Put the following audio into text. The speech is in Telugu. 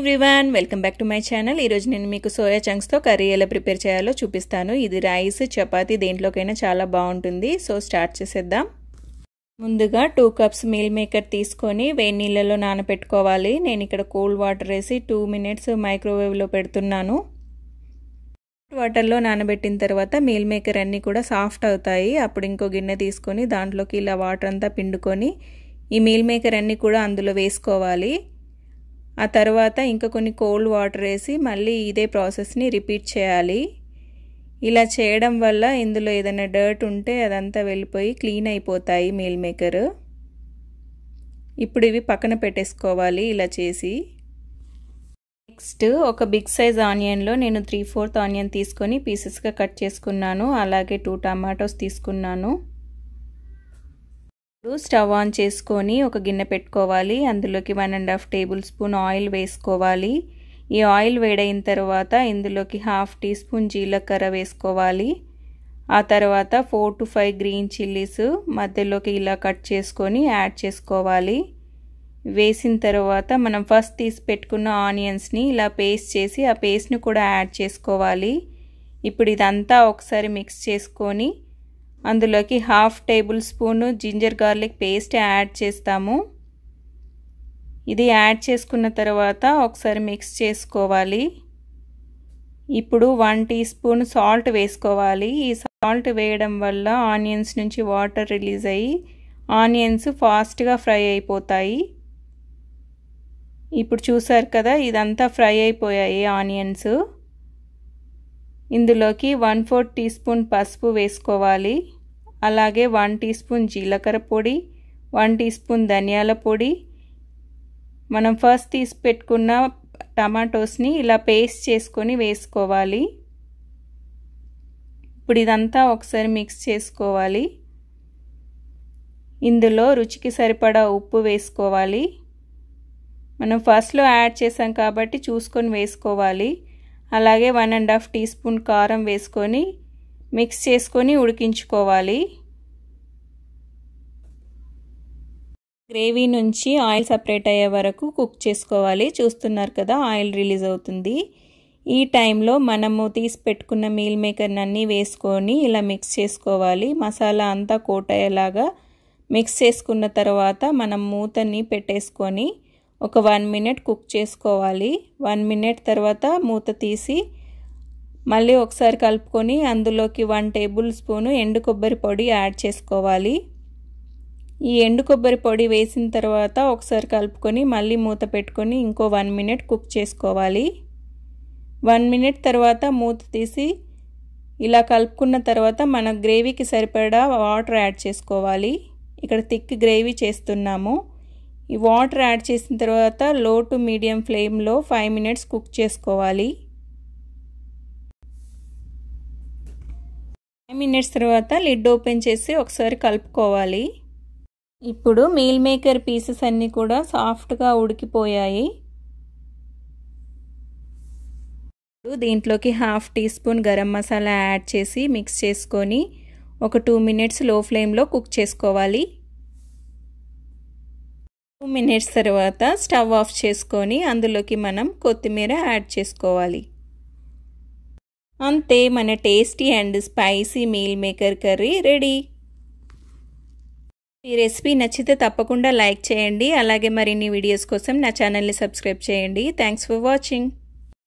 everyone welcome back to my channel ఈరోజు నేను మీకు సోయా చంక్స్తో కర్రీ ఎలా ప్రిపేర్ చేయాలో చూపిస్తాను ఇది రైస్ చపాతి దేంట్లోకైనా చాలా బాగుంటుంది సో స్టార్ట్ చేసేద్దాం ముందుగా టూ కప్స్ మీల్ మేకర్ తీసుకొని వేడి నీళ్ళలో నానపెట్టుకోవాలి నేను ఇక్కడ కూల్ వాటర్ వేసి టూ మినిట్స్ మైక్రోవేవ్లో పెడుతున్నాను వాటర్లో నానబెట్టిన తర్వాత మీల్ మేకర్ అన్నీ కూడా సాఫ్ట్ అవుతాయి అప్పుడు ఇంకో గిన్నె తీసుకొని దాంట్లోకి ఇలా వాటర్ అంతా పిండుకొని ఈ మీల్ మేకర్ అన్నీ కూడా అందులో వేసుకోవాలి ఆ తర్వాత ఇంకా కొన్ని కోల్డ్ వాటర్ వేసి మళ్ళీ ఇదే ప్రాసెస్ని రిపీట్ చేయాలి ఇలా చేయడం వల్ల ఇందులో ఏదైనా డర్ట్ ఉంటే అదంతా వెళ్ళిపోయి క్లీన్ అయిపోతాయి మీల్ మేకర్ ఇప్పుడు ఇవి పక్కన పెట్టేసుకోవాలి ఇలా చేసి నెక్స్ట్ ఒక బిగ్ సైజ్ ఆనియన్లో నేను త్రీ ఫోర్త్ ఆనియన్ తీసుకొని పీసెస్గా కట్ చేసుకున్నాను అలాగే టూ టమాటోస్ తీసుకున్నాను ఇప్పుడు స్టవ్ ఆన్ చేసుకొని ఒక గిన్నె పెట్టుకోవాలి అందులోకి one and half tablespoon oil వేసుకోవాలి ఈ ఆయిల్ వేడైన తర్వాత ఇందులోకి హాఫ్ టీ స్పూన్ జీలకర్ర వేసుకోవాలి ఆ తర్వాత four to five green chillies మధ్యలోకి ఇలా కట్ చేసుకొని యాడ్ చేసుకోవాలి వేసిన తర్వాత మనం ఫస్ట్ తీసి పెట్టుకున్న ఆనియన్స్ని ఇలా పేస్ట్ చేసి ఆ పేస్ట్ని కూడా యాడ్ చేసుకోవాలి ఇప్పుడు ఇదంతా ఒకసారి మిక్స్ చేసుకొని అందులోకి half tablespoon ginger garlic paste add చేస్తాము ఇది యాడ్ చేసుకున్న తర్వాత ఒకసారి మిక్స్ చేసుకోవాలి ఇప్పుడు వన్ టీ స్పూన్ సాల్ట్ వేసుకోవాలి ఈ సాల్ట్ వేయడం వల్ల ఆనియన్స్ నుంచి వాటర్ రిలీజ్ అయ్యి ఆనియన్స్ ఫాస్ట్గా ఫ్రై అయిపోతాయి ఇప్పుడు చూసారు కదా ఇదంతా ఫ్రై అయిపోయాయి ఆనియన్స్ ఇందులోకి వన్ ఫోర్ టీ స్పూన్ పసుపు వేసుకోవాలి అలాగే వన్ టీ స్పూన్ జీలకర్ర పొడి వన్ టీ స్పూన్ ధనియాల పొడి మనం ఫస్ట్ తీసి పెట్టుకున్న టమాటోస్ని ఇలా పేస్ట్ చేసుకొని వేసుకోవాలి ఇప్పుడు ఇదంతా ఒకసారి మిక్స్ చేసుకోవాలి ఇందులో రుచికి సరిపడా ఉప్పు వేసుకోవాలి మనం ఫస్ట్లో యాడ్ చేసాం కాబట్టి చూసుకొని వేసుకోవాలి అలాగే one and half teaspoon కారం వేసుకొని మిక్స్ చేసుకొని ఉడికించుకోవాలి గ్రేవీ నుంచి ఆయిల్ సపరేట్ అయ్యే వరకు కుక్ చేసుకోవాలి చూస్తున్నారు కదా ఆయిల్ రిలీజ్ అవుతుంది ఈ టైంలో మనము తీసి పెట్టుకున్న మీల్ మేకర్ అన్నీ వేసుకొని ఇలా మిక్స్ చేసుకోవాలి మసాలా అంతా కోట్ అయ్యేలాగా మిక్స్ చేసుకున్న తర్వాత మనం మూతని పెట్టేసుకొని ఒక వన్ మినిట్ కుక్ చేసుకోవాలి వన్ మినిట్ తర్వాత మూత తీసి మళ్ళీ ఒకసారి కలుపుకొని అందులోకి వన్ టేబుల్ స్పూను ఎండు కొబ్బరి పొడి యాడ్ చేసుకోవాలి ఈ ఎండు కొబ్బరి పొడి వేసిన తర్వాత ఒకసారి కలుపుకొని మళ్ళీ మూత పెట్టుకొని ఇంకో వన్ మినిట్ కుక్ చేసుకోవాలి వన్ మినిట్ తర్వాత మూత తీసి ఇలా కలుపుకున్న తర్వాత మన గ్రేవీకి సరిపడా వాటర్ యాడ్ చేసుకోవాలి ఇక్కడ థిక్ గ్రేవీ చేస్తున్నాము ఈ వాటర్ యాడ్ చేసిన తర్వాత లో టు మీడియం ఫ్లేమ్లో ఫైవ్ మినిట్స్ కుక్ చేసుకోవాలి ఫైవ్ మినిట్స్ తర్వాత లిడ్ ఓపెన్ చేసి ఒకసారి కలుపుకోవాలి ఇప్పుడు మీల్ మేకర్ పీసెస్ అన్నీ కూడా సాఫ్ట్గా ఉడికిపోయాయి ఇప్పుడు దీంట్లోకి half teaspoon garam masala add చేసి మిక్స్ చేసుకొని ఒక టూ మినిట్స్ లో ఫ్లేమ్లో కుక్ చేసుకోవాలి టూ మినిట్స్ తర్వాత స్టవ్ ఆఫ్ చేసుకొని అందులోకి మనం కొత్తిమీర యాడ్ చేసుకోవాలి అంతే మన tasty and spicy meal maker curry ready ఈ రెసిపీ నచ్చితే తప్పకుండా లైక్ చేయండి అలాగే మరిన్ని వీడియోస్ కోసం నా ఛానల్ని సబ్స్క్రైబ్ చేయండి థ్యాంక్స్ ఫర్ వాచింగ్